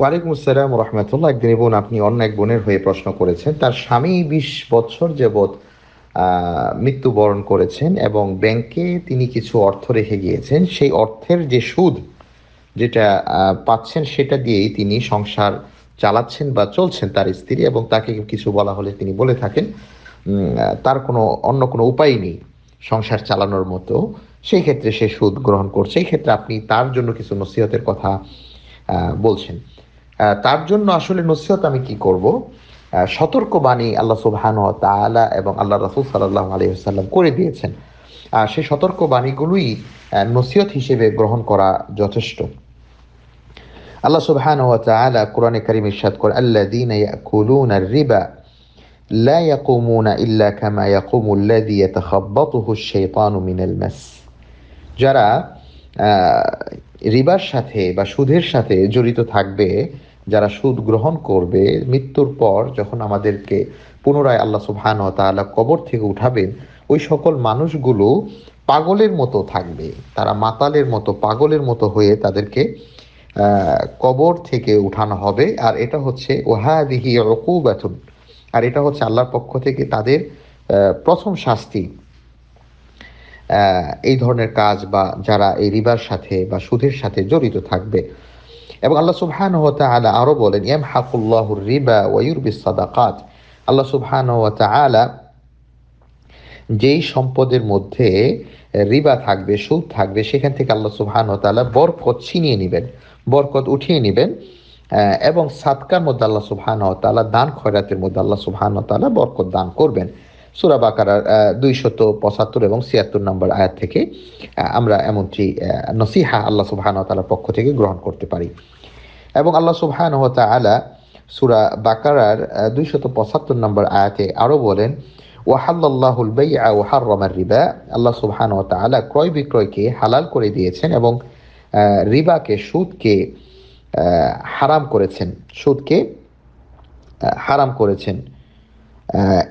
ওয়ালাইকুম আসসালাম রহমতুল্লাহ একদিন বোন আপনি অন্য এক বোনের হয়ে প্রশ্ন করেছেন তার স্বামী বিশ বছর যাবৎ মৃত্যুবরণ করেছেন এবং ব্যাংকে তিনি কিছু অর্থ রেখে গিয়েছেন সেই অর্থের যে সুদ যেটা পাচ্ছেন সেটা দিয়েই তিনি সংসার চালাচ্ছেন বা চলছেন তার স্ত্রী এবং তাকে কিছু বলা হলে তিনি বলে থাকেন তার কোনো অন্য কোনো উপায় নেই সংসার চালানোর মতো সেই ক্ষেত্রে সে সুদ গ্রহণ করছে এই ক্ষেত্রে আপনি তার জন্য কিছু নসিহতের কথা বলছেন তার জন্য আসলে নসিহত আমি কি করব সতর্ক বাণী আল্লাহ সুবহান তালা এবং আল্লাহ রাসুল সাল্লাহ আলহিহাল্লাম করে দিয়েছেন সেই সতর্ক বাণীগুলোই নসিহত হিসেবে গ্রহণ করা যথেষ্ট আল্লাহ সুবহান ওয়া তাআলা কোরআনে কারীম ইরশাদ করে আল্লাযীনা ইয়াকুলুনা আর-রিবা লা ইয়াকুমুনা ইল্লা কামা ইয়াকুমু আল্লাযী ইয়াতাখাব্বাতুহু আশ-শাইতানু মিনাল মাস যারা রিবার সাথে বা সুদের সাথে জড়িত থাকবে যারা সুদ গ্রহণ করবে মৃত্যুর পর যখন আমাদেরকে পুনরায় আল্লাহ সুহান তাআলা কবর থেকে উঠাবেন ওই সকল মানুষগুলো পাগলের মতো থাকবে তারা মাতালের মতো পাগলের মতো হয়ে তাদেরকে কবর থেকে উঠানো হবে আর এটা হচ্ছে ওহাদিহি রকুবাতুন আর এটা হচ্ছে আল্লাহর পক্ষ থেকে তাদের প্রথম শাস্তি এই ধরনের কাজ বা যারা এই রিবার সাথে বা সুদের সাথে জড়িত থাকবে এবং আল্লাহ সুবহান আলা আরও বলেন এম হাকুল্লাহ রিবা ওয়ুর সাদাকাত আল্লাহ সুবহান আলা যেই সম্পদের মধ্যে রিবা থাকবে সুদ থাকবে সেখান থেকে আল্লাহ সুবহান তালা বরকত ছিনিয়ে নেবেন বরকত উঠিয়ে নেবেন এবং সাতকার মধ্যে আল্লাহ সুবহান তালা দান খয়রাতের মধ্যে আল্লাহ সুবহান তালা বরকত দান করবেন সুরা বাকারার দুইশত পঁচাত্তর এবং ছিয়াত্তর নম্বর আয়াত থেকে আমরা এমনটি নসিহা আল্লাহ সুবাহান তালার পক্ষ থেকে গ্রহণ করতে পারি এবং আল্লাহ সুবাহান আলা সুরা বাকারার দুইশত পঁচাত্তর নম্বর আয়াতে আরও বলেন ওয়াহাল্লাহুল বেয়া ওহার রমার রিবা আল্লাহ সুবহান ও তালা ক্রয় বিক্রয়কে হালাল করে দিয়েছেন এবং রিবাকে সুদকে হারাম করেছেন সুদকে হারাম করেছেন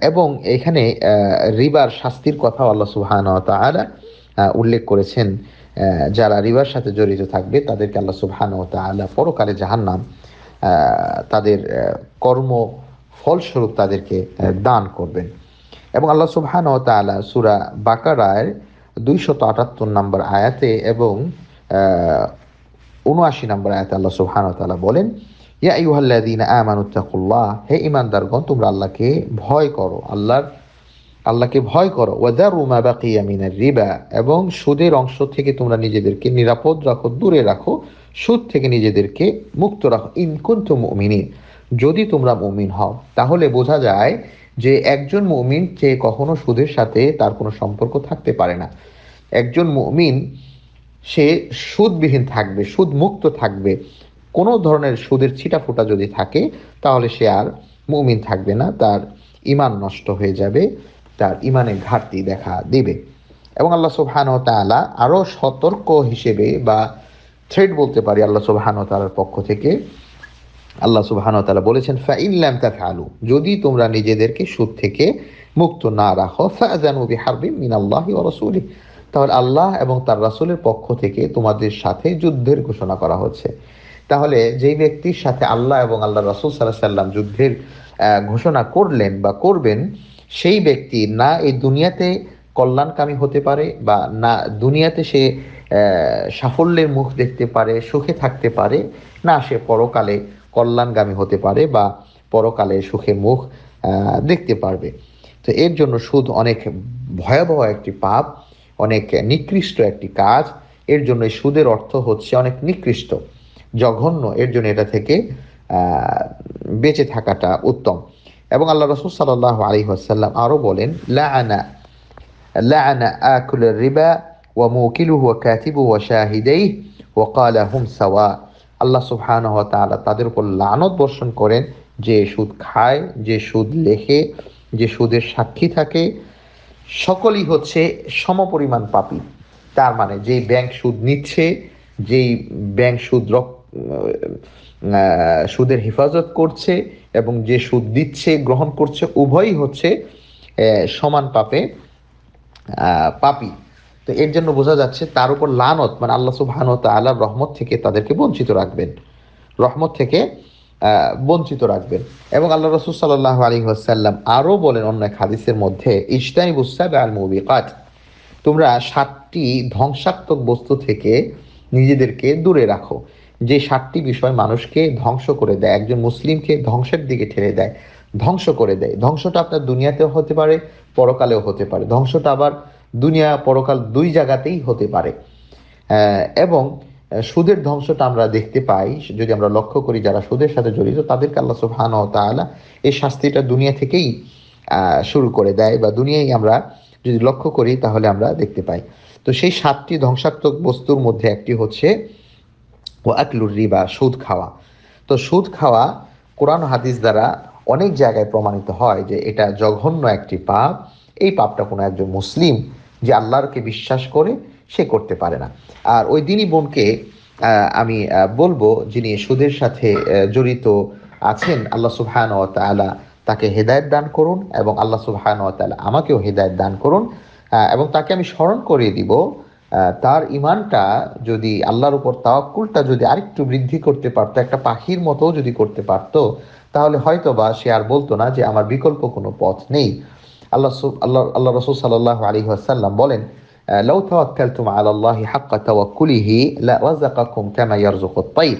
এবং এখানে রিবার শাস্তির কথা আল্লাহ সুহান উল্লেখ করেছেন যারা রিবার সাথে জড়িত থাকবে তাদেরকে আল্লাহ সুবহান তাআলা পরকালে জাহান্নাম তাদের কর্ম ফলস্বরূপ তাদেরকে দান করবেন এবং আল্লাহ সুবহান সুরা সূরা বাকারায় দুইশত আটাত্তর নম্বর আয়াতে এবং উনআশি নম্বর আয়াতে আল্লাহ সুবহান তাআলা বলেন ইয়া ইউহাল্লাদিন আমানুত্তাকুল্লাহ হে ইমানদারগণ তোমরা আল্লাহকে ভয় করো আল্লাহর আল্লাহকে ভয় করো ওয়াদা রুমা বা রিবা এবং সুদের অংশ থেকে তোমরা নিজেদেরকে নিরাপদ রাখো দূরে রাখো সুদ থেকে নিজেদেরকে মুক্ত রাখো ইনকুন্ত মুমিনী যদি তোমরা মুমিন হও তাহলে বোঝা যায় যে একজন মুমিন যে কখনো সুদের সাথে তার কোনো সম্পর্ক থাকতে পারে না একজন মুমিন সে সুদবিহীন থাকবে সুদ মুক্ত থাকবে কোনো ধরনের সুদের ছিটাফোটা যদি থাকে তাহলে সে আর মুমিন থাকবে না তার ইমান নষ্ট হয়ে যাবে তার ইমানে ঘাটতি দেখা দিবে এবং আল্লাহ সুবহান তালা আরও সতর্ক হিসেবে বা থ্রেড বলতে পারি আল্লাহ সুবহান তালার পক্ষ থেকে আল্লাহ সুবহান তালা বলেছেন ফাইল্লাম তা আলু যদি তোমরা নিজেদেরকে সুদ থেকে মুক্ত না রাখো ফাজানুবি হারবি মিনাল্লাহি ও রসুলি তাহলে আল্লাহ এবং তার রাসুলের পক্ষ থেকে তোমাদের সাথে যুদ্ধের ঘোষণা করা হচ্ছে তাহলে যেই ব্যক্তির সাথে আল্লাহ এবং আল্লাহ রাসুল সাল্লাহ সাল্লাম যুদ্ধের ঘোষণা করলেন বা করবেন সেই ব্যক্তি না এই দুনিয়াতে কল্যাণকামী হতে পারে বা না দুনিয়াতে সে সাফল্যের মুখ দেখতে পারে সুখে থাকতে পারে না সে পরকালে কল্যাণগামী হতে পারে বা পরকালে সুখে মুখ দেখতে পারবে তো এর জন্য সুদ অনেক ভয়াবহ একটি পাপ অনেক নিকৃষ্ট একটি কাজ এর জন্য সুদের অর্থ হচ্ছে অনেক নিকৃষ্ট জঘন্য এর জন্য এটা থেকে বেঁচে থাকাটা উত্তম এবং আল্লাহ রসুল সাল্লাহ আলী আসাল্লাম আরও বলেন লাআনা লাআনা আকুল রিবা ওয়া মুকিলু ওয়া কাতিবু ওয়া শাহিদাইহ ওয়া ক্বালা হুম সাওয়া আল্লাহ সুবহানাহু ওয়া তাআলা তাদের উপর লানত বর্ষণ করেন যে সুদ খায় যে সুদ লেখে যে সুদের সাক্ষী থাকে সকলই হচ্ছে সমপরিমাণ পাপী তার মানে যেই ব্যাংক সুদ নিচ্ছে যেই ব্যাংক সুদ রক্ত সুদের হেফাজত করছে এবং যে সুদ দিচ্ছে গ্রহণ করছে উভয়ই হচ্ছে সমান পাপে পাপি তো এর জন্য বোঝা যাচ্ছে তার উপর লানত মানে আল্লাহ সুহান আল্লাহ রহমত থেকে তাদেরকে বঞ্চিত রাখবেন রহমত থেকে বঞ্চিত রাখবেন এবং আল্লাহ রসুল সাল্লাহ আলী আসাল্লাম আরও বলেন অন্য এক হাদিসের মধ্যে ইস্তাই বুসাব আল মুবিকাত তোমরা সাতটি ধ্বংসাত্মক বস্তু থেকে নিজেদেরকে দূরে রাখো যে সাতটি বিষয় মানুষকে ধ্বংস করে দেয় একজন মুসলিমকে ধ্বংসের দিকে ঠেলে দেয় ধ্বংস করে দেয় ধ্বংসটা আপনার দুনিয়াতেও হতে পারে পরকালেও হতে পারে ধ্বংসটা আবার দুনিয়া পরকাল দুই জায়গাতেই হতে পারে এবং সুদের ধ্বংসটা আমরা দেখতে পাই যদি আমরা লক্ষ্য করি যারা সুদের সাথে জড়িত তাদেরকে আল্লাহ সুবহান তাআলা এই শাস্তিটা দুনিয়া থেকেই শুরু করে দেয় বা দুনিয়ায় আমরা যদি লক্ষ্য করি তাহলে আমরা দেখতে পাই তো সেই সাতটি ধ্বংসাত্মক বস্তুর মধ্যে একটি হচ্ছে ও আকলুর রিবা সুদ খাওয়া তো সুদ খাওয়া কোরআন হাদিস দ্বারা অনেক জায়গায় প্রমাণিত হয় যে এটা জঘন্য একটি পাপ এই পাপটা কোনো একজন মুসলিম যে আল্লাহরকে বিশ্বাস করে সে করতে পারে না আর ওই দিনই বোনকে আমি বলবো যিনি সুদের সাথে জড়িত আছেন আল্লাহ সুবহান ও তালা তাকে হেদায়ত দান করুন এবং আল্লাহ সুবহান ও তালা আমাকেও হেদায়ত দান করুন এবং তাকে আমি স্মরণ করিয়ে দিব তার ইমানটা যদি আল্লাহর উপর তাওয়াক্কুলটা যদি আরেকটু বৃদ্ধি করতে পারতো একটা পাখির মতো যদি করতে পারতো তাহলে হয়তো বা সে আর বলতো না যে আমার বিকল্প কোনো পথ নেই আল্লাহ আল্লাহ আল্লাহ রসুল সাল্লাহ আলী আসাল্লাম বলেন لو توكلتم على الله حق توكله لرزقكم كما يرزق الطير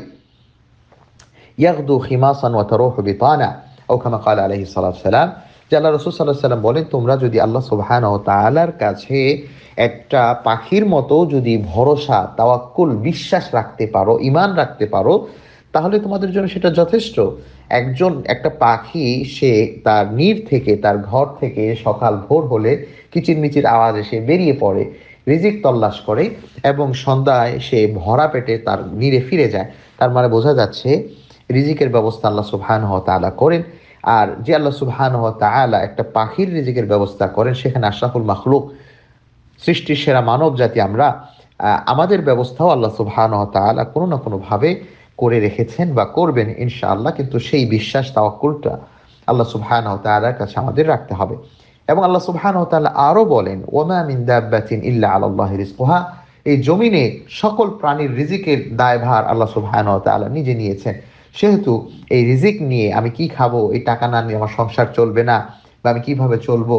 يغدو خماصا وتروح بطانا أو كما قال عليه الصلاة والسلام যে আল্লাহ রসুল সাল্লাহ সাল্লাম বলেন তোমরা যদি আল্লাহ সুবাহান তালার কাছে একটা পাখির মতো যদি ভরসা তাওয়াক্কুল বিশ্বাস রাখতে পারো ইমান রাখতে পারো তাহলে তোমাদের জন্য সেটা যথেষ্ট একজন একটা পাখি সে তার নীর থেকে তার ঘর থেকে সকাল ভোর হলে কিচিরমিচির আওয়াজ এসে বেরিয়ে পড়ে রিজিক তল্লাশ করে এবং সন্ধ্যায় সে ভরা পেটে তার নীরে ফিরে যায় তার মানে বোঝা যাচ্ছে রিজিকের ব্যবস্থা আল্লাহ সুবহান হতালা করেন আর যে আল্লাহ সুবহান তালা একটা পাখির রিজিকের ব্যবস্থা করেন সেখানে আশরাফুল মাখলুক সৃষ্টির সেরা মানব জাতি আমরা আমাদের ব্যবস্থাও আল্লাহ সুবহান তালা কোনো না কোনোভাবে করে রেখেছেন বা করবেন ইনশাআল্লাহ কিন্তু সেই বিশ্বাস তাওয়াক্কুলটা আল্লাহ সুবহান তালার কাছে আমাদের রাখতে হবে এবং আল্লাহ সুবহান তালা আরও বলেন ওমা মিন ইল্লা আল্লাহ রিজকুহা এই জমিনে সকল প্রাণীর রিজিকের দায়ভার আল্লাহ সুবহান তালা নিজে নিয়েছেন সেহেতু এই রিজিক নিয়ে আমি কি খাবো এই টাকা না নিয়ে আমার সংসার চলবে না বা আমি কিভাবে চলবো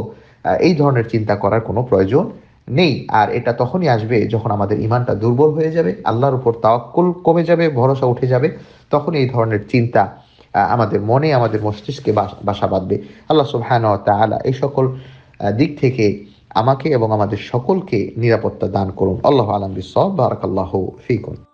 এই ধরনের চিন্তা করার কোনো প্রয়োজন নেই আর এটা তখনই আসবে যখন আমাদের ইমানটা দুর্বল হয়ে যাবে আল্লাহর উপর তাওয়াক্কুল কমে যাবে ভরসা উঠে যাবে তখন এই ধরনের চিন্তা আমাদের মনে আমাদের মস্তিষ্কে বাসা বাঁধবে আল্লাহ সুবহান তালা এই সকল দিক থেকে আমাকে এবং আমাদের সকলকে নিরাপত্তা দান করুন আল্লাহ আলম বিসব বারাকাল্লাহ ফিকুন